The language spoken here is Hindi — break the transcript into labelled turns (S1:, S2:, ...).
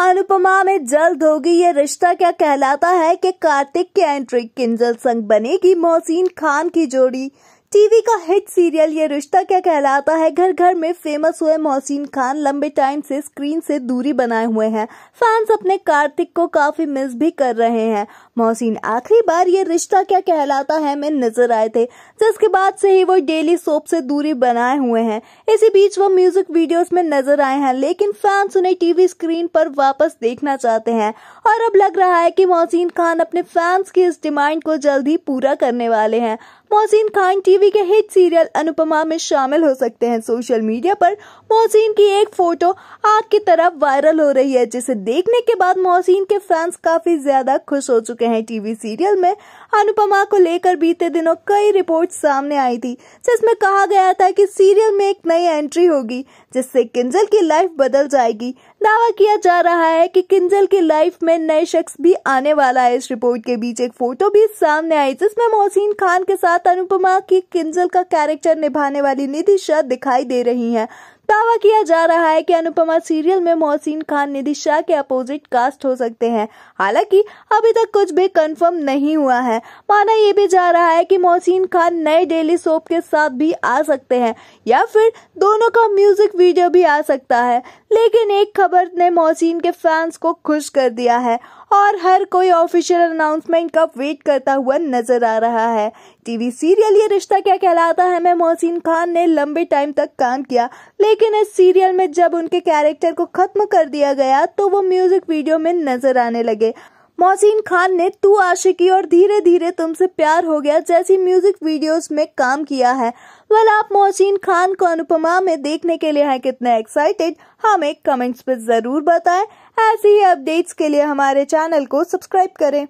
S1: अनुपमा में जल्द होगी ये रिश्ता क्या कहलाता है कि कार्तिक के एंट्री किंजल संग बनेगी मोहसिन खान की जोड़ी टीवी का हिट सीरियल ये रिश्ता क्या कहलाता है घर घर में फेमस हुए मोहसिन खान लंबे टाइम से स्क्रीन से दूरी बनाए हुए हैं फैंस अपने कार्तिक को काफी मिस भी कर रहे हैं मोहसिन आखिरी बार ये रिश्ता क्या कहलाता है में नजर आए थे जिसके बाद से ही वो डेली सोप से दूरी बनाए हुए हैं इसी बीच वो म्यूजिक वीडियोस में नजर आए हैं लेकिन फैंस उन्हें टीवी स्क्रीन पर वापस देखना चाहते हैं और अब लग रहा है की मोहसिन खान अपने फैंस की इस डिमांड को जल्द ही पूरा करने वाले हैं मोहसिन खान टीवी टीवी के हिट सीरियल अनुपमा में शामिल हो सकते हैं सोशल मीडिया पर मोहसिन की एक फोटो आग की तरफ वायरल हो रही है जिसे देखने के बाद मोहसिन के फैंस काफी ज्यादा खुश हो चुके हैं टीवी सीरियल में अनुपमा को लेकर बीते दिनों कई रिपोर्ट सामने आई थी जिसमें कहा गया था की सीरियल में एक नई एंट्री होगी जिससे किंजल की लाइफ बदल जाएगी दावा किया जा रहा है कि किंजल की लाइफ में नए शख्स भी आने वाला है इस रिपोर्ट के बीच एक फोटो भी सामने आई जिसमें मोहसिन खान के साथ अनुपमा की किंजल का कैरेक्टर निभाने वाली निधिशा दिखाई दे रही हैं दावा किया जा रहा है कि अनुपमा सीरियल में मोहसिन खान निधि शाह के अपोजिट कास्ट हो सकते हैं हालांकि अभी तक कुछ भी कंफर्म नहीं हुआ है माना यह भी जा रहा है कि मोहसिन खान नए डेली सोप के साथ भी आ सकते हैं या फिर दोनों का म्यूजिक वीडियो भी आ सकता है लेकिन एक खबर ने मोहसिन के फैंस को खुश कर दिया है और हर कोई ऑफिशियल अनाउंसमेंट का वेट करता हुआ नजर आ रहा है टीवी सीरियल ये रिश्ता क्या कहलाता है मैं मोहसिन खान ने लंबे टाइम तक काम किया लेकिन इस सीरियल में जब उनके कैरेक्टर को खत्म कर दिया गया तो वो म्यूजिक वीडियो में नजर आने लगे मोहसिन खान ने तू आशिकी और धीरे धीरे तुमसे प्यार हो गया जैसी म्यूजिक वीडियोस में काम किया है वल आप मोहसिन खान को अनुपमा में देखने के लिए हैं कितने एक्साइटेड हमें कमेंट्स पर जरूर बताएं ऐसी ही अपडेट्स के लिए हमारे चैनल को सब्सक्राइब करें